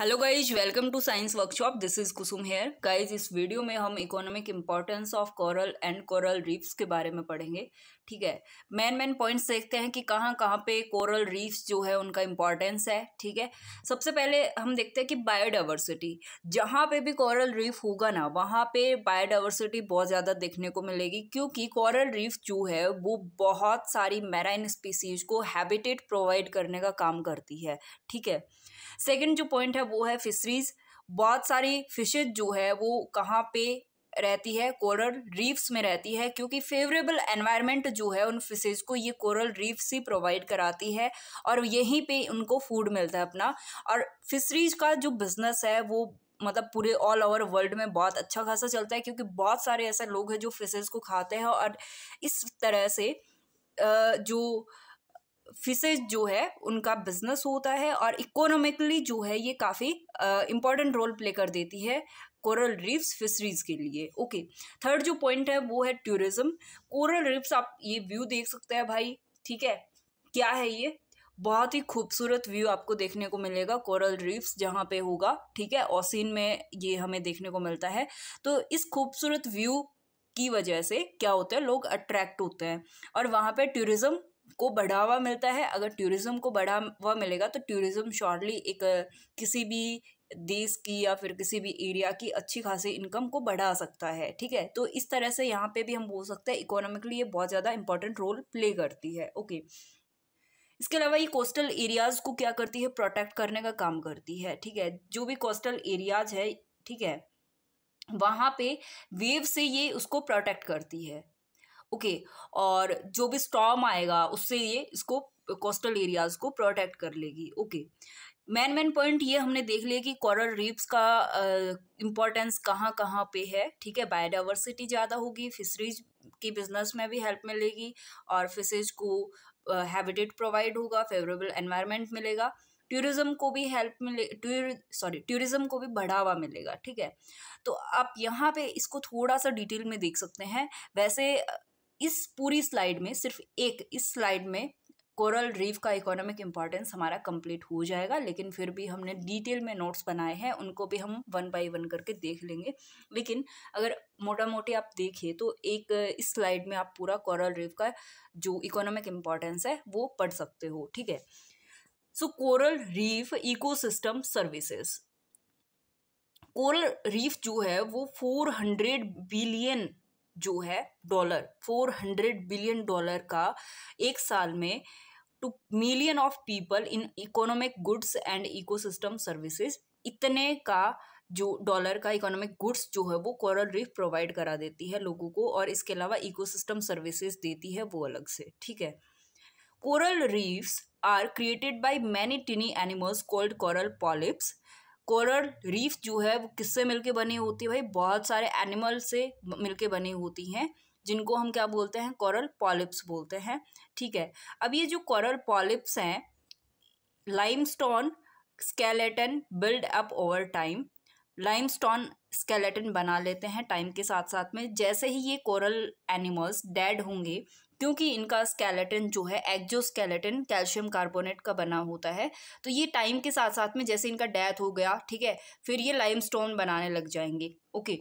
Hello guys welcome to science workshop this is Kusum here guys इस video में हम economic importance of coral and coral reefs के बारे में पढ़ेंगे ठीक है मेन मेन पॉइंट्स देखते हैं कि कहाँ कहाँ पे कोरल रीफ्स जो है उनका इंपॉर्टेंस है ठीक है सबसे पहले हम देखते हैं कि बायोडाइवर्सिटी जहाँ पे भी कोरल रीफ होगा ना वहाँ पे बायोडाइवर्सिटी बहुत ज़्यादा देखने को मिलेगी क्योंकि कोरल रीफ जो है वो बहुत सारी मैराइन स्पीसीज को हैबिटेट प्रोवाइड करने का काम करती है ठीक है सेकेंड जो पॉइंट है वो है फिशरीज बहुत सारी फिशेज जो है वो कहाँ पे रहती है कोरल रीफ्स में रहती है क्योंकि फेवरेबल एनवायरनमेंट जो है उन फिशेज को ये कोरल रीफ्स ही प्रोवाइड कराती है और यहीं पे उनको फूड मिलता है अपना और फिशरीज का जो बिजनेस है वो मतलब पूरे ऑल ओवर वर्ल्ड में बहुत अच्छा खासा चलता है क्योंकि बहुत सारे ऐसे लोग हैं जो फिशेज को खाते हैं और इस तरह से जो फिशेज जो है उनका बिजनेस होता है और इकोनॉमिकली जो है ये काफ़ी इम्पोर्टेंट रोल प्ले कर देती है कोरल रीफ्स फिशरीज के लिए ओके थर्ड जो पॉइंट है वो है टूरिज्म कोरल रीफ्स आप ये व्यू देख सकते हैं भाई ठीक है क्या है ये बहुत ही खूबसूरत व्यू आपको देखने को मिलेगा कोरल रीफ्स जहाँ पे होगा ठीक है ओसिन में ये हमें देखने को मिलता है तो इस खूबसूरत व्यू की वजह से क्या होता है लोग अट्रैक्ट होते हैं और वहाँ पे टूरिज़्म को बढ़ावा मिलता है अगर टूरिज़्म को बढ़ावा मिलेगा तो टूरिज़्म शॉर्टली एक किसी भी देश की या फिर किसी भी एरिया की अच्छी खासी इनकम को बढ़ा सकता है ठीक है तो इस तरह से यहाँ पे भी हम बोल सकते हैं इकोनॉमिकली ये बहुत ज़्यादा इंपॉर्टेंट रोल प्ले करती है ओके इसके अलावा ये कोस्टल एरियाज़ को क्या करती है प्रोटेक्ट करने का काम करती है ठीक है जो भी कोस्टल एरियाज है ठीक है वहाँ पे वेव से ये उसको प्रोटेक्ट करती है ओके और जो भी स्टॉम आएगा उससे ये इसको कोस्टल एरियाज़ को प्रोटेक्ट कर लेगी ओके मेन मेन पॉइंट ये हमने देख लिया कि कॉरल रीप्स का इम्पोर्टेंस कहाँ कहाँ पे है ठीक है बायोडाइवर्सिटी ज़्यादा होगी फिशरीज की बिजनेस में भी हेल्प मिलेगी और फिशेज को हैबिटेट प्रोवाइड होगा फेवरेबल एनवायरनमेंट मिलेगा टूरिज़्म को भी हेल्प मिले टूर सॉरी टूरिज़्म को भी बढ़ावा मिलेगा ठीक है तो आप यहाँ पे इसको थोड़ा सा डिटेल में देख सकते हैं वैसे इस पूरी स्लाइड में सिर्फ एक इस स्लाइड में कोरल रीफ का इकोनॉमिक इम्पॉर्टेंस हमारा कंप्लीट हो जाएगा लेकिन फिर भी हमने डिटेल में नोट्स बनाए हैं उनको भी हम वन बाय वन करके देख लेंगे लेकिन अगर मोटा मोटी आप देखें तो एक इस स्लाइड में आप पूरा कोरल रीफ का जो इकोनॉमिक इम्पॉर्टेंस है वो पढ़ सकते हो ठीक है so coral reef ecosystem services coral reef जो है वो फोर हंड्रेड बिलियन जो है dollar four hundred billion dollar का एक साल में two million of people in economic goods and ecosystem services इतने का जो डॉलर का इकोनॉमिक गुड्स जो है वो कोरल रीफ प्रोवाइड करा देती है लोगों को और इसके अलावा इकोसिस्टम सर्विसेज देती है वो अलग से ठीक है coral reefs are created by many tiny animals called coral polyps coral reef जो है वो किससे मिलके बनी होती है भाई बहुत सारे एनिमल से मिलके बनी होती हैं जिनको हम क्या बोलते हैं कोरल पॉलिप्स बोलते हैं ठीक है अब ये जो कोरल पॉलिप्स हैं limestone skeleton build up over time limestone skeleton बना लेते हैं टाइम के साथ साथ में जैसे ही ये कोरल एनिमल्स डेड होंगे क्योंकि इनका स्केलेटन जो है एक्जोस्केलेटन कैल्शियम कार्बोनेट का बना होता है तो ये टाइम के साथ साथ में जैसे इनका डेथ हो गया ठीक है फिर ये लाइमस्टोन बनाने लग जाएंगे okay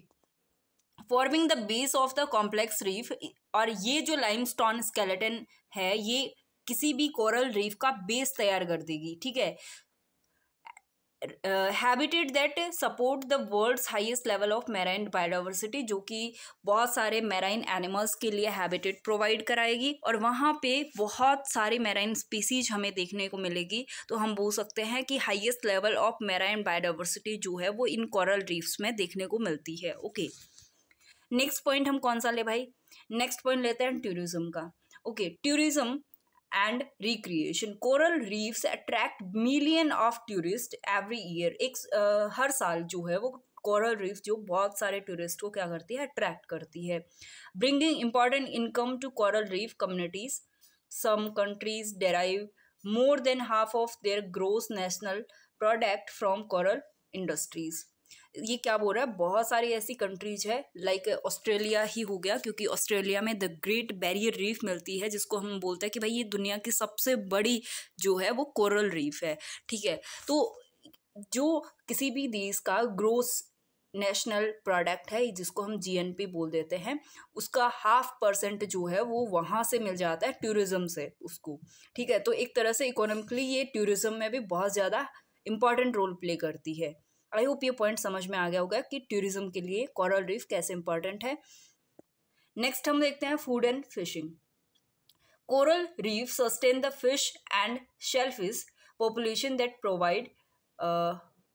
forming the base of the complex reef और ये जो लाइमस्टोन स्केलेटन है ये किसी भी कोरल रीफ का बेस तैयार कर देगी ठीक है habitat that support the world's highest level of marine biodiversity जो कि बहुत सारे मैराइन एनिमल्स के लिए हैबिटेट प्रोवाइड कराएगी और वहाँ पे बहुत सारे मैराइन स्पीसीज हमें देखने को मिलेगी तो हम बोल सकते हैं कि highest level of marine biodiversity जो है वो इन कॉरल रीफ्स में देखने को मिलती है ओके नेक्स्ट पॉइंट हम कौन सा ले भाई नेक्स्ट पॉइंट लेते हैं टूरिज़्म का okay okay, tourism and recreation coral reefs attract million of tourist every year एक uh, हर साल जो है वो कोरल रीफ जो बहुत सारे टूरिस्ट को क्या करती है अट्रैक्ट करती है bringing important income to coral reef communities some countries derive more than half of their gross national product from coral industries ये क्या बोल रहा है बहुत सारी ऐसी कंट्रीज है लाइक like ऑस्ट्रेलिया ही हो गया क्योंकि ऑस्ट्रेलिया में द ग्रेट बैरियर रीफ मिलती है जिसको हम बोलते हैं कि भाई ये दुनिया की सबसे बड़ी जो है वो कोरल रीफ है ठीक है तो जो किसी भी देश का ग्रोस नेशनल प्रोडक्ट है जिसको हम जीएनपी बोल देते हैं उसका हाफ परसेंट जो है वो वहाँ से मिल जाता है टूरिज़्म से उसको ठीक है तो एक तरह से इकोनॉमिकली ये टूरिज़्म में भी बहुत ज़्यादा इम्पॉर्टेंट रोल प्ले करती है आई होप ये पॉइंट समझ में आ गया होगा कि टूरिज्म के लिए कॉरल रीफ कैसे इंपॉर्टेंट है नेक्स्ट हम देखते हैं food and fishing coral reef sustain the fish and shellfish population that provide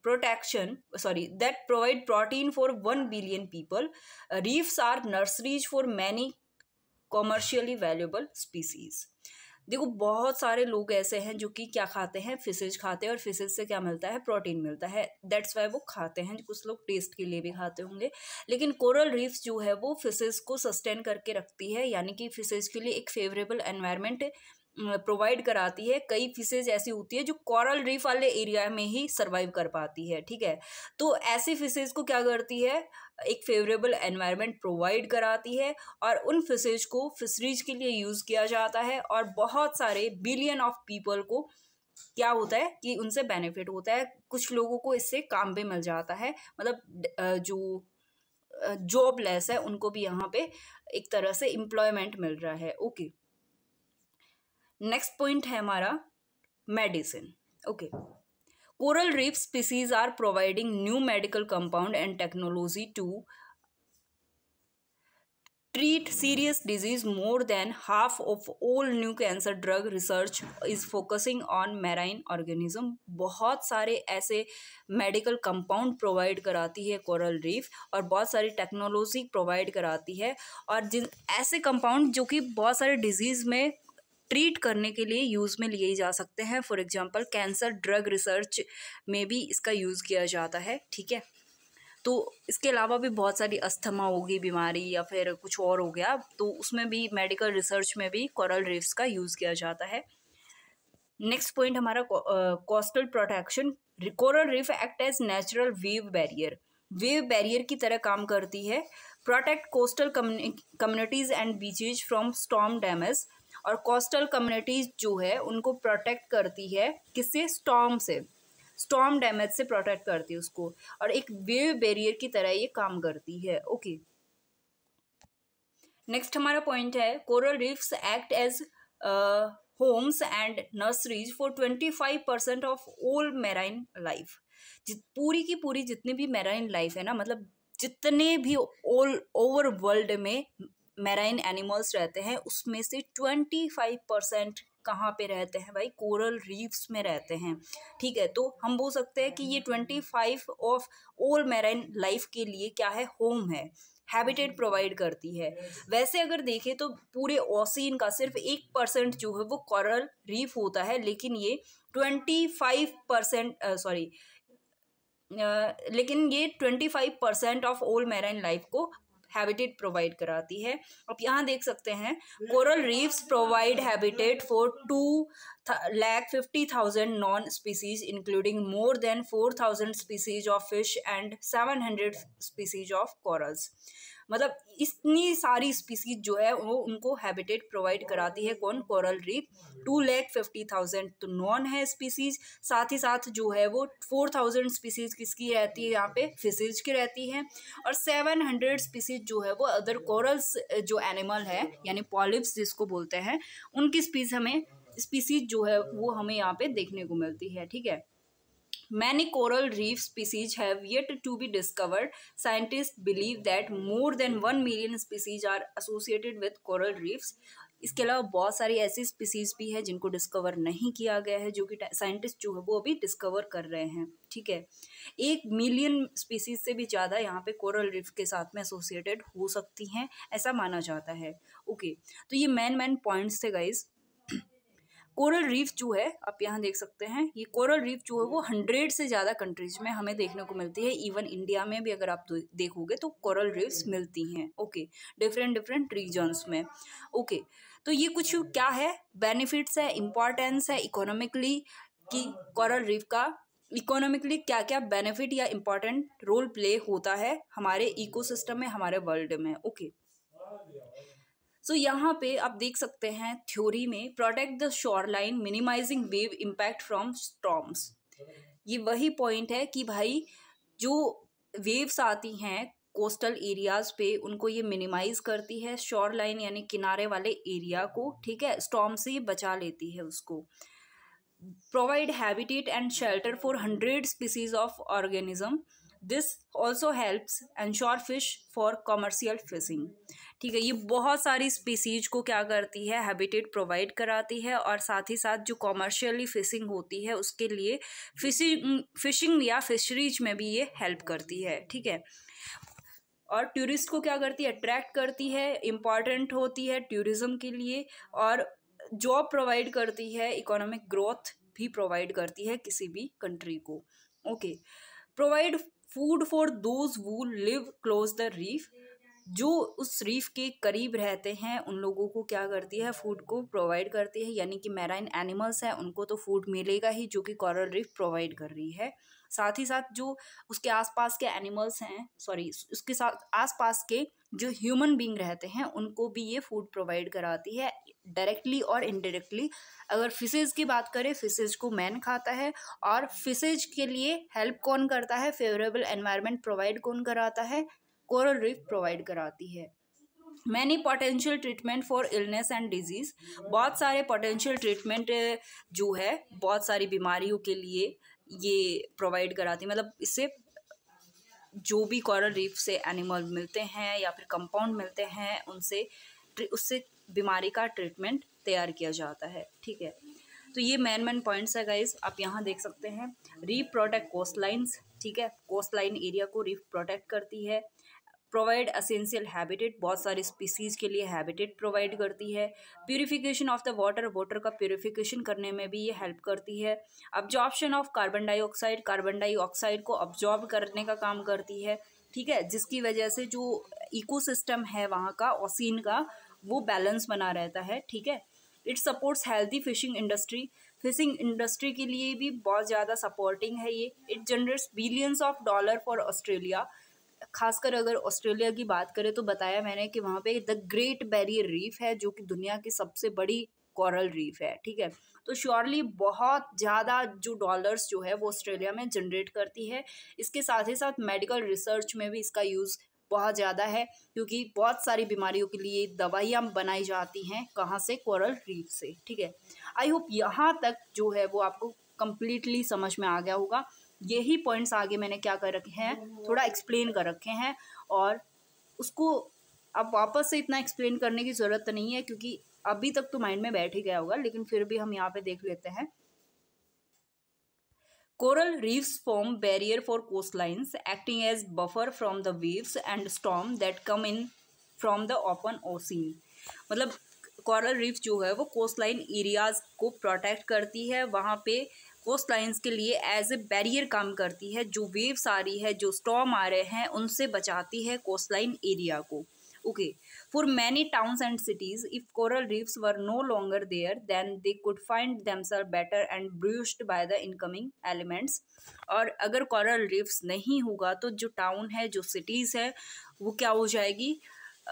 protection sorry that provide protein for one billion people reefs are nurseries for many commercially valuable species देखो बहुत सारे लोग ऐसे हैं जो कि क्या खाते हैं फिशेज खाते हैं और फिशेज से क्या मिलता है प्रोटीन मिलता है दैट्स वाई वो खाते हैं कुछ लोग टेस्ट के लिए भी खाते होंगे लेकिन कोरल रीफ्स जो है वो फिशेज को सस्टेन करके रखती है यानी कि फिशेज के लिए एक फेवरेबल एनवायरनमेंट प्रोवाइड कराती है कई फिशेज ऐसी होती है जो कोरल रीफ वाले एरिया में ही सर्वाइव कर पाती है ठीक है तो ऐसी फिशेज को क्या करती है एक फेवरेबल एनवायरनमेंट प्रोवाइड कराती है और उन फिशेज को फिशरीज के लिए यूज़ किया जाता है और बहुत सारे बिलियन ऑफ पीपल को क्या होता है कि उनसे बेनिफिट होता है कुछ लोगों को इससे काम भी मिल जाता है मतलब जो जॉब लेस है उनको भी यहाँ पे एक तरह से एम्प्लॉयमेंट मिल रहा है ओके नेक्स्ट पॉइंट है हमारा medicine okay Coral reef species are providing new medical compound and technology to treat serious disease more than half of all new cancer drug research is focusing on marine organism बहुत सारे ऐसे medical compound provide कराती है coral reef और बहुत सारी technology provide कराती है और जिन ऐसे कंपाउंड जो कि बहुत सारे डिजीज़ में ट्रीट करने के लिए यूज़ में लिए जा सकते हैं for example cancer drug research में भी इसका यूज़ किया जाता है ठीक है तो इसके अलावा भी बहुत सारी अस्थमा होगी बीमारी या फिर कुछ और हो गया तो उसमें भी मेडिकल रिसर्च में भी कॉरल रिफ्स का यूज़ किया जाता है नेक्स्ट पॉइंट हमारा coastal protection coral reef act as natural wave barrier wave barrier की तरह काम करती है protect coastal communities and beaches from storm damage और कोस्टल कम्युनिटीज़ जो है उनको प्रोटेक्ट करती है किससे स्टॉम से स्टॉम डैमेज से प्रोटेक्ट करती है उसको और एक वेव बैरियर की तरह ये काम करती है ओके नेक्स्ट हमारा पॉइंट है coral reefs act as homes and nurseries for twenty five percent of all marine life पूरी की पूरी जितनी भी मैराइन लाइफ है ना मतलब जितने भी ऑल ओवर वर्ल्ड में मेराइन एनिमल्स रहते हैं उसमें से ट्वेंटी फाइव परसेंट कहाँ पे रहते हैं भाई कोरल रीफ्स में रहते हैं ठीक है तो हम बोल सकते हैं कि ये twenty five of all marine life के लिए क्या है होम है हैबिटेट प्रोवाइड करती है वैसे अगर देखें तो पूरे ओसिन का सिर्फ एक परसेंट जो है वो कोरल रीफ होता है लेकिन ये ट्वेंटी फाइव परसेंट सॉरी लेकिन ये twenty five percent of all marine life को हैबिटेट प्रोवाइड कराती है आप यहाँ देख सकते हैं coral reefs provide habitat for two lakh fifty thousand known species including more than four thousand species of fish and seven hundred species of corals मतलब इतनी सारी स्पीसीज जो है वो उनको हैबिटेट प्रोवाइड कराती है कौन coral reef two lakh fifty thousand तो नॉन है स्पीसीज साथ ही साथ जो है वो फोर थाउजेंड स्पीसीज किसकी रहती है यहाँ पे फिशिज की रहती है और सेवन हंड्रेड स्पीसीज जो है वो अदर कोरल्स जो एनिमल है यानी पॉलिप्स जिसको बोलते हैं उनकी स्पीस हमें स्पीसीज जो है वो हमें यहाँ पे देखने को मिलती है ठीक है Many coral reef species have yet to be discovered. Scientists believe that more than one million species are associated with coral reefs इसके अलावा बहुत सारी ऐसी स्पीसीज भी हैं जिनको डिस्कवर नहीं किया गया है जो कि साइंटिस्ट जो है वो अभी डिस्कवर कर रहे हैं ठीक है एक मिलियन स्पीसीज से भी ज़्यादा यहाँ पे कोरल रिफ के साथ में एसोसिएटेड हो सकती हैं ऐसा माना जाता है ओके तो ये मैन मैन पॉइंट्स थे गाइज़ कोरल रीफ जो है आप यहाँ देख सकते हैं ये कोरल रीफ जो है वो हम्म। हंड्रेड से ज़्यादा कंट्रीज में हमें देखने को मिलती है इवन इंडिया में भी अगर आप देखोगे तो कोरल रीफ्स मिलती हैं ओके डिफरेंट डिफरेंट रीजन्स में ओके तो ये कुछ क्या है बेनिफिट्स है इम्पॉर्टेंस है इकोनॉमिकली कि कोरल रीफ का इकोनॉमिकली क्या क्या बेनिफिट या इम्पॉर्टेंट रोल प्ले होता है हमारे इकोसिस्टम में हमारे वर्ल्ड में ओके सो so, यहाँ पे आप देख सकते हैं थ्योरी में protect the shoreline minimizing wave impact from storms ये वही पॉइंट है कि भाई जो वेव्स आती हैं कोस्टल एरियाज पे उनको ये मिनिमाइज करती है शोर लाइन यानी किनारे वाले एरिया को ठीक है स्टॉम से ये बचा लेती है उसको provide habitat and shelter for hundred species of organism this also helps ensure fish for commercial fishing ठीक है ये बहुत सारी स्पीसीज को क्या करती है हैबिटेट प्रोवाइड कराती है और साथ ही साथ जो कॉमर्शियली फिशिंग होती है उसके लिए फिशिंग फिशिंग या फिशरीज में भी ये हेल्प करती है ठीक है और टूरिस्ट को क्या करती है अट्रैक्ट करती है इम्पॉर्टेंट होती है टूरिज़्म के लिए और जॉब प्रोवाइड करती है इकोनॉमिक ग्रोथ भी प्रोवाइड करती है किसी भी कंट्री को okay provide food for those who live close the reef जो उस रीफ के करीब रहते हैं उन लोगों को क्या करती है फूड को प्रोवाइड करती है यानी कि मैराइन एनिमल्स हैं उनको तो फूड मिलेगा ही जो कि कॉरल रीफ प्रोवाइड कर रही है साथ ही साथ जो उसके आसपास के एनिमल्स हैं सॉरी उसके साथ आसपास के जो ह्यूमन बींग रहते हैं उनको भी ये फूड प्रोवाइड कराती है डायरेक्टली और इनडायरेक्टली अगर फिशेज की बात करें फिशेज को मैन खाता है और फिशेज के लिए हेल्प कौन करता है फेवरेबल एनवायरनमेंट प्रोवाइड कौन कराता है कोरल रीफ प्रोवाइड कराती है many potential treatment for illness and disease बहुत सारे पोटेंशियल ट्रीटमेंट जो है बहुत सारी बीमारियों के लिए ये प्रोवाइड कराती मतलब इससे जो भी कॉरल रीफ से एनिमल मिलते हैं या फिर कंपाउंड मिलते हैं उनसे उससे बीमारी का ट्रीटमेंट तैयार किया जाता है ठीक है तो ये मेन मेन पॉइंट्स है गाइज आप यहाँ देख सकते हैं रीफ प्रोटेक्ट कोस्ट लाइन्स ठीक है कोस्ट लाइन एरिया को रीफ प्रोटेक्ट करती है प्रोवाइड असेंशियल हैबिटेट बहुत सारे स्पीसीज़ के लिए हैबिटेट प्रोवाइड करती है purification of the water water का प्योरीफिकेशन करने में भी ये हेल्प करती है absorption of carbon dioxide carbon dioxide को अब्जॉर्ब करने का काम करती है ठीक है जिसकी वजह से जो इकोसिस्टम है वहाँ का ओसिन का वो बैलेंस बना रहता है ठीक है it supports healthy fishing industry fishing industry के लिए भी बहुत ज़्यादा सपोर्टिंग है ये it generates billions of dollar for Australia खासकर अगर ऑस्ट्रेलिया की बात करें तो बताया मैंने कि वहाँ पे द ग्रेट बैरियर रीफ है जो कि दुनिया की सबसे बड़ी कॉरल रीफ है ठीक है तो श्योरली बहुत ज़्यादा जो डॉलर्स जो है वो ऑस्ट्रेलिया में जनरेट करती है इसके साथ ही साथ मेडिकल रिसर्च में भी इसका यूज़ बहुत ज़्यादा है क्योंकि बहुत सारी बीमारियों के लिए दवाइयाँ बनाई जाती हैं कहाँ से कोरल रीफ से ठीक है आई होप यहाँ तक जो है वो आपको कम्प्लीटली समझ में आ गया होगा यही पॉइंट्स आगे मैंने क्या कर रखे हैं थोड़ा एक्सप्लेन कर रखे हैं और उसको अब वापस से इतना एक्सप्लेन करने की ज़रूरत नहीं है क्योंकि अभी तक तो माइंड में बैठ ही गया होगा लेकिन फिर भी हम यहाँ पे देख लेते हैं coral reefs form barrier for coastlines acting as buffer from the waves and storm that come in from the open ocean मतलब कोरल रीफ जो है वो कोस्ट लाइन एरियाज को प्रोटेक्ट करती है वहाँ पे कोस्ट लाइन्स के लिए एज ए बैरियर काम करती है जो वेव्स आ रही है जो स्टॉम आ रहे हैं उनसे बचाती है कोस्ट लाइन एरिया को okay for many towns and cities if coral reefs were no longer there then they could find themselves battered and bruised by the incoming elements और अगर कोरल रीफ्स नहीं होगा तो जो टाउन है जो cities है वो क्या हो जाएगी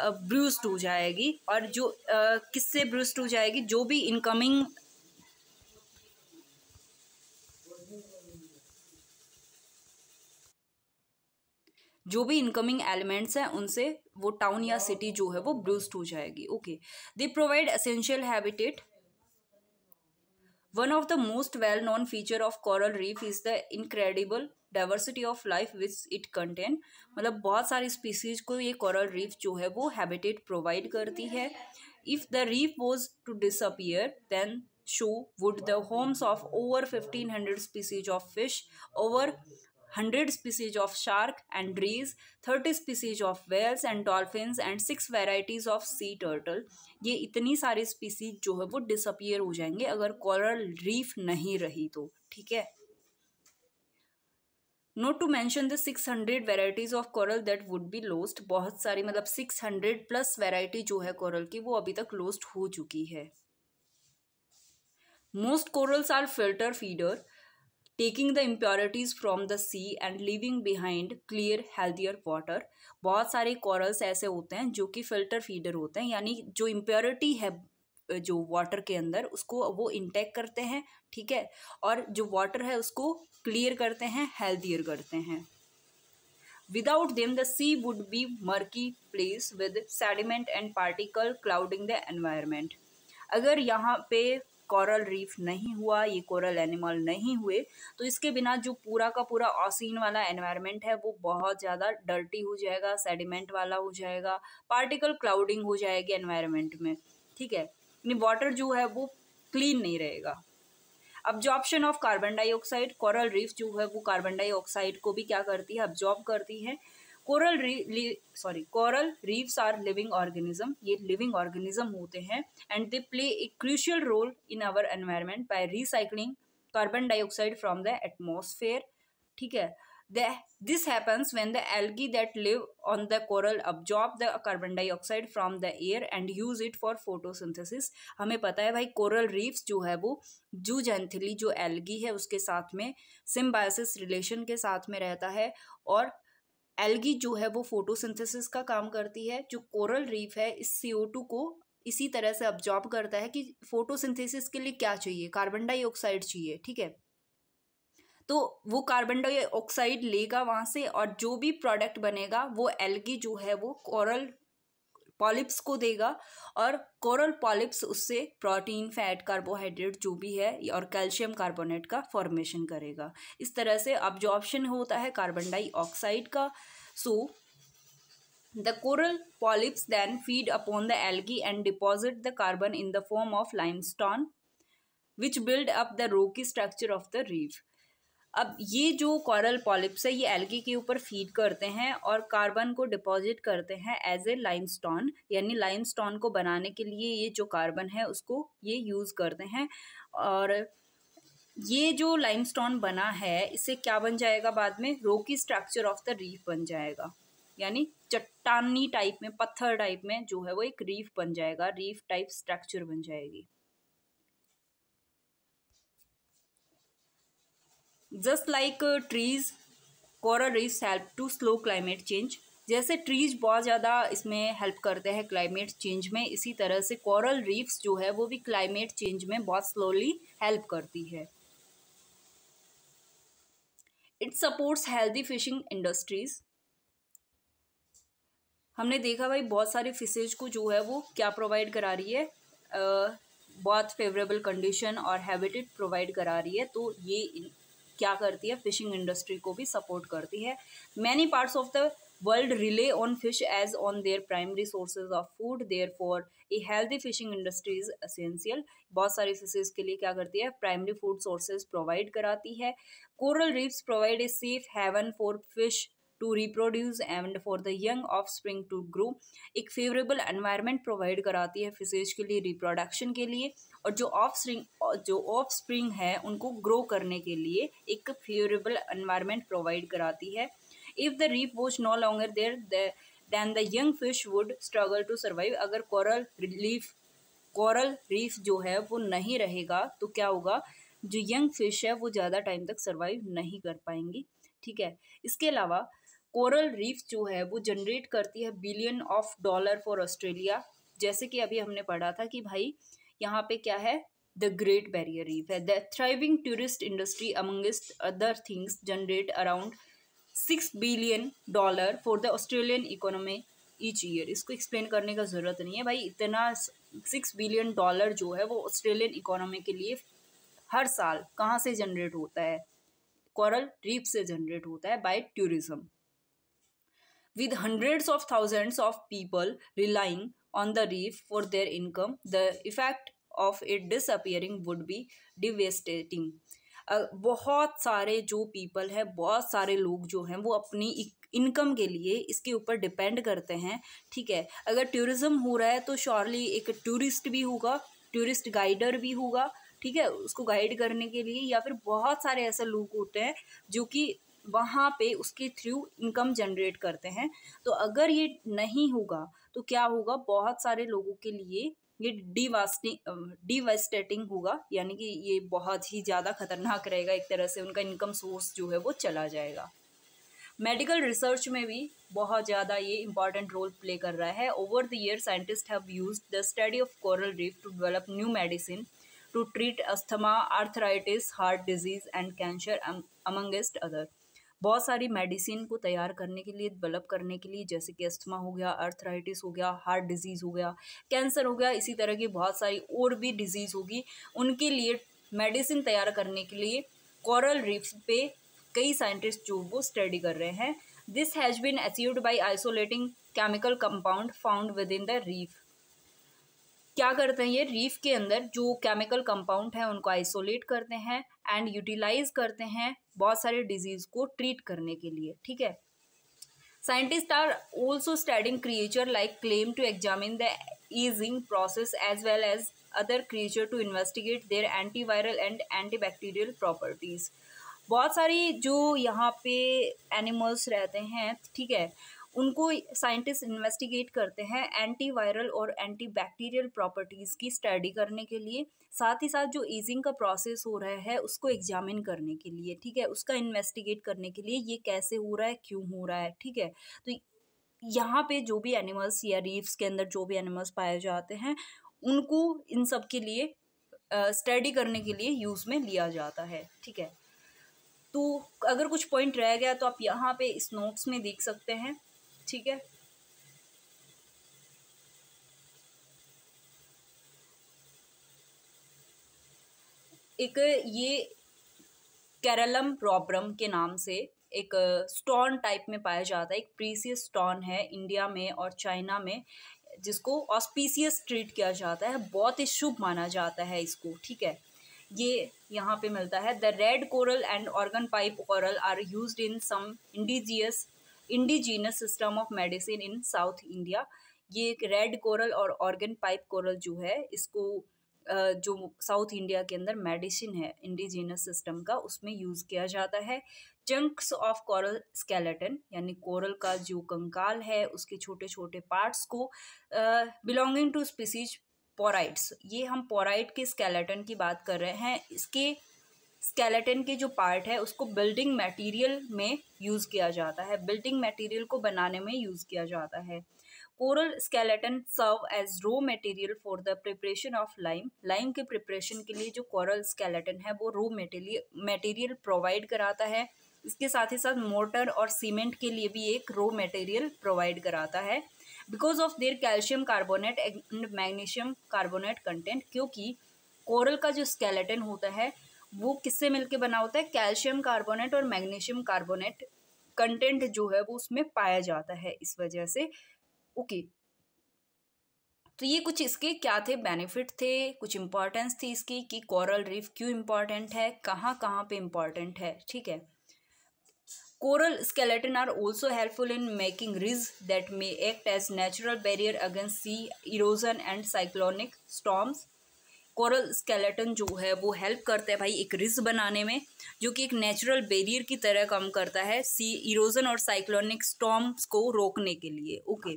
ब्रूस्ड हो जाएगी और जो किससे ब्रूस्ड हो जाएगी जो भी इनकमिंग जो भी इनकमिंग एलिमेंट्स हैं उनसे वो टाउन या सिटी जो है वो ब्रूस्ट हो जाएगी okay they provide essential habitat one of the most well known feature of coral reef is the incredible diversity of life with it contains मतलब बहुत सारी स्पीसीज को ये कॉरल रीफ जो है वो हैबिटेट प्रोवाइड करती है if the reef was to disappear then so would the homes of over fifteen hundred species of fish over hundred species of shark and rays thirty species of whales and dolphins and six varieties of sea turtle ये इतनी सारी species जो है वो disappear हो जाएंगे अगर coral reef नहीं रही तो ठीक है not to mention the six hundred varieties of coral that would be lost बहुत सारी मतलब सिक्स हंड्रेड प्लस वेराइटी जो है कॉरल की वो अभी तक लोस्ट हो चुकी है most corals are filter feeder taking the impurities from the sea and leaving behind clear healthier water बहुत सारे कॉरल्स ऐसे होते हैं जो कि फिल्टर फीडर होते हैं यानी जो इम्प्योरिटी है जो वाटर के अंदर उसको वो इंटेक करते हैं ठीक है और जो वाटर है उसको क्लियर करते हैं हेल्थियर करते हैं without them the sea would be murky place with sediment and particle clouding the environment अगर यहाँ पे कोरल रीफ नहीं हुआ ये कोरल एनिमल नहीं हुए तो इसके बिना जो पूरा का पूरा ऑसिन वाला एनवायरनमेंट है वो बहुत ज़्यादा डर्टी हो जाएगा सेडिमेंट वाला हो जाएगा पार्टिकल क्लाउडिंग हो जाएगी एनवायरनमेंट में ठीक है यानी वाटर जो है वो क्लीन नहीं रहेगा absorption of carbon dioxide coral reef जो है वो कार्बन डाइऑक्साइड को भी क्या करती है अब्जॉर्ब करती है coral re sorry coral reefs are living organism ये लिविंग ऑर्गेनिज्म होते हैं and they play a crucial role in our environment by recycling carbon dioxide from the atmosphere ठीक है The, this happens when the algae that live on the coral absorb the carbon dioxide from the air and use it for photosynthesis. हमें पता है भाई coral reefs जो है वो जू जेंथिली जो एल्गी है उसके साथ में सिम्बायसिस रिलेशन के साथ में रहता है और एल्गी जो है वो फोटोसिंथेसिस का काम करती है जो कोरल रीफ है इस सी को इसी तरह से ऑब्जॉर्ब करता है कि फोटोसिंथेसिस के लिए क्या चाहिए कार्बन डाइऑक्साइड चाहिए ठीक है तो वो कार्बन डाइऑक्साइड लेगा वहाँ से और जो भी प्रोडक्ट बनेगा वो एल्गी जो है वो कोरल पॉलिप्स को देगा और कोरल पॉलिप्स उससे प्रोटीन फैट कार्बोहाइड्रेट जो भी है और कैल्शियम कार्बोनेट का फॉर्मेशन करेगा इस तरह से अब जो ऑप्शन होता है कार्बन डाइऑक्साइड का so the coral polyps then feed upon the algae and deposit the carbon in the form of limestone which build up the rocky structure of the reef अब ये जो कॉरल पॉलिप्स है ये algae के ऊपर feed करते हैं और कार्बन को डिपॉजिट करते हैं एज ए लाइमस्टोन यानी लाइमस्टोन को बनाने के लिए ये जो कार्बन है उसको ये यूज़ करते हैं और ये जो लाइमस्टोन बना है इससे क्या बन जाएगा बाद में रोकी स्ट्रक्चर ऑफ द रीफ बन जाएगा यानी चट्टानी टाइप में पत्थर टाइप में जो है वो एक रीफ बन जाएगा रीफ टाइप स्ट्रक्चर बन जाएगी just like trees coral reefs help to slow climate change जैसे ट्रीज बहुत ज़्यादा इसमें हेल्प करते हैं क्लाइमेट चेंज में इसी तरह से कॉरल रीफ्स जो है वो भी क्लाइमेट चेंज में बहुत स्लोली हेल्प करती है it supports healthy fishing industries हमने देखा भाई बहुत सारी फिशेज को जो है वो क्या प्रोवाइड करा रही है बहुत फेवरेबल कंडीशन और हैबिटेट प्रोवाइड करा रही है तो ये क्या करती है फिशिंग इंडस्ट्री को भी सपोर्ट करती है many parts of the world rely on fish as on their primary sources of food there for a healthy fishing industry is essential बहुत सारी फिशेज के लिए क्या करती है प्राइमरी फूड सोर्सेज प्रोवाइड कराती है coral reefs provide a safe haven for fish to reproduce and for the young offspring to grow एक फेवरेबल एनवायरमेंट प्रोवाइड कराती है फिशेज के लिए रिप्रोडक्शन के लिए और जो ऑफ स्प्रिंग जो ऑफ स्प्रिंग है उनको ग्रो करने के लिए एक फेवरेबल एनवायरनमेंट प्रोवाइड कराती है if the reef was no longer there then the young fish would struggle to survive अगर कोरल रिलीफ कोरल रीफ जो है वो नहीं रहेगा तो क्या होगा जो यंग फिश है वो ज़्यादा टाइम तक सर्वाइव नहीं कर पाएंगी ठीक है इसके अलावा कोरल रीफ जो है वो जनरेट करती है billion of dollar for Australia जैसे कि अभी हमने पढ़ा था कि भाई यहाँ पे क्या है द ग्रेट बैरियर रीफ है the thriving tourist industry amongst other things generate around six billion dollar for the Australian economy each year इसको एक्सप्लेन करने का ज़रूरत नहीं है भाई इतना सिक्स बिलियन डॉलर जो है वो ऑस्ट्रेलियन इकोनॉमी के लिए हर साल कहाँ से जनरेट होता है कोरल रीफ से जनरेट होता है by tourism with hundreds of thousands of people relying on the reef for their income, the effect of it disappearing would be devastating. बहुत सारे जो पीपल हैं बहुत सारे लोग जो हैं वो अपनी इनकम के लिए इसके ऊपर डिपेंड करते हैं ठीक है अगर टूरिज़्म हो रहा है तो श्योरली एक टूरिस्ट भी होगा टूरिस्ट गाइडर भी होगा ठीक है उसको गाइड करने के लिए या फिर बहुत सारे ऐसे लोग होते हैं जो कि वहाँ पे उसके थ्रू इनकम जनरेट करते हैं तो अगर ये नहीं होगा तो क्या होगा बहुत सारे लोगों के लिए ये डिवास्टिंग डिवेस्टेटिंग होगा यानी कि ये बहुत ही ज़्यादा खतरनाक रहेगा एक तरह से उनका इनकम सोर्स जो है वो चला जाएगा मेडिकल रिसर्च में भी बहुत ज़्यादा ये इंपॉर्टेंट रोल प्ले कर रहा है over the year scientist have use the study of coral reef to develop new medicine to treat asthma arthritis heart disease and cancer amongst other बहुत सारी मेडिसिन को तैयार करने के लिए डेवलप करने के लिए जैसे कि अस्थमा हो गया अर्थराइटिस हो गया हार्ट डिजीज़ हो गया कैंसर हो गया इसी तरह की बहुत सारी और भी डिजीज़ होगी उनके लिए मेडिसिन तैयार करने के लिए कॉरल रिफ्स पे कई साइंटिस्ट जो वो स्टडी कर रहे हैं this has been achieved by isolating chemical compound found within the reef क्या करते हैं ये रीफ के अंदर जो केमिकल कंपाउंड है उनको आइसोलेट करते हैं एंड यूटिलाइज करते हैं बहुत सारे डिजीज को ट्रीट करने के लिए ठीक है scientist are also studying creature like clams to examine the ageing process as well as other creature to investigate their antiviral and antibacterial properties बहुत सारी जो यहाँ पे एनिमल्स रहते हैं ठीक है उनको साइंटिस्ट इन्वेस्टिगेट करते हैं एंटीवायरल और एंटी बैक्टीरियल प्रॉपर्टीज़ की स्टडी करने के लिए साथ ही साथ जो एजिंग का प्रोसेस हो रहा है उसको एग्जामिन करने के लिए ठीक है उसका इन्वेस्टिगेट करने के लिए ये कैसे हो रहा है क्यों हो रहा है ठीक है तो यहाँ पे जो भी एनिमल्स या रीफ्स के अंदर जो भी एनिमल्स पाए जाते हैं उनको इन सब के लिए स्टडी करने के लिए यूज़ में लिया जाता है ठीक है तो अगर कुछ पॉइंट रह गया तो आप यहाँ पे इस नोट्स में देख सकते हैं ठीक है एक ये कैरलम प्रॉब्रम के नाम से एक स्टोन टाइप में पाया जाता है एक प्रीसियस स्टोन है इंडिया में और चाइना में जिसको ऑस्पीसियस ट्रीट किया जाता है बहुत ही शुभ माना जाता है इसको ठीक है ये यहाँ पे मिलता है the red coral and organ pipe coral are use in some indigenous indigenous system of medicine in South India ये एक रेड कोरल और ऑर्गन पाइप कोरल जो है इसको जो साउथ इंडिया के अंदर मेडिसिन है इंडिजीनस सिस्टम का उसमें यूज़ किया जाता है चंक्स ऑफ कोरल स्केलेटन यानी कोरल का जो कंकाल है उसके छोटे छोटे पार्ट्स को बिलोंगिंग टू स्पीसीज पोराइट्स ये हम पोराइट के स्केलेटन की बात कर रहे हैं इसके स्केलेटन के जो पार्ट है उसको बिल्डिंग मटेरियल में यूज़ किया जाता है बिल्डिंग मटेरियल को बनाने में यूज़ किया जाता है coral skeleton serve as raw material for the preparation of lime lime के प्रिपरेशन के लिए जो कोरल स्केलेटन है वो रो मटेरियल प्रोवाइड कराता है इसके साथ ही साथ मोटर और सीमेंट के लिए भी एक रो मटेरियल प्रोवाइड कराता है because of their calcium carbonate and magnesium carbonate content क्योंकि कोरल का जो स्केलेटन होता है वो किससे मिलके बना होता है कैल्शियम कार्बोनेट और मैग्नीशियम कार्बोनेट कंटेंट जो है वो उसमें पाया जाता है इस वजह से ओके तो ये कुछ इसके क्या थे बेनिफिट थे कुछ इम्पॉर्टेंस थी इसकी कि कोरल रीफ क्यों इम्पॉर्टेंट है कहाँ कहाँ पे इम्पॉर्टेंट है ठीक है coral skeleton are also helpful in making ridge that may act as natural barrier against sea erosion and cyclonic storms coral skeleton जो है वो हेल्प करता है भाई एक रिज बनाने में जो कि एक नेचुरल बेरियर की तरह काम करता है सी इरोजन और साइक्लोनिक स्टॉम्स को रोकने के लिए okay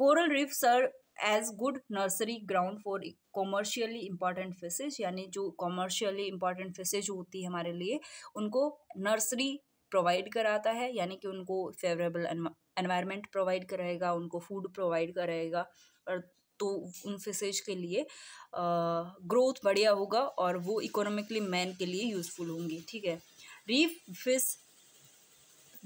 coral reef serve as good nursery ground for commercially important fishes यानी जो कॉमर्शियली इम्पॉर्टेंट फिशेज होती है हमारे लिए उनको नर्सरी प्रोवाइड कराता है यानी कि उनको फेवरेबल एनवायरमेंट प्रोवाइड कराएगा उनको फूड प्रोवाइड कराएगा और तो उन फिशेज के लिए ग्रोथ बढ़िया होगा और वो इकोनॉमिकली मैन के लिए यूज़फुल होंगी ठीक है reef fish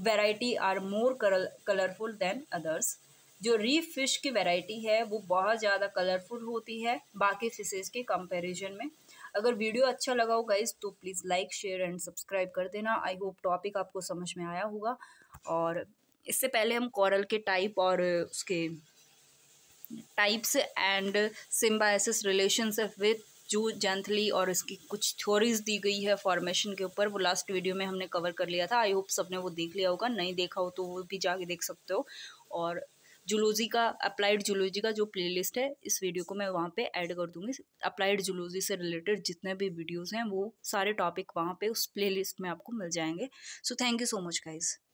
variety are more colourful than others जो रीफ फिश की वैरायटी है वो बहुत ज़्यादा कलरफुल होती है बाकी फिशेज के कंपैरिजन में अगर वीडियो अच्छा लगा होगा इस तो please like share and subscribe कर देना आई होप टॉपिक आपको समझ में आया होगा और इससे पहले हम कॉरल के टाइप और उसके types and symbiosis relationship with zooxanthellae और इसकी कुछ थ्योरीज दी गई है फॉर्मेशन के ऊपर वो लास्ट वीडियो में हमने कवर कर लिया था आई होप सबने वो देख लिया होगा नहीं देखा हो तो वो भी जाके देख सकते हो और जूलॉजी का अप्लाइड जूलॉजी का जो प्लेलिस्ट है इस वीडियो को मैं वहाँ पे ऐड कर दूँगी अप्लाइड जूलोजी से रिलेटेड जितने भी वीडियोस हैं वो सारे टॉपिक वहाँ पे उस प्लेलिस्ट में आपको मिल जाएंगे so thank you so much guys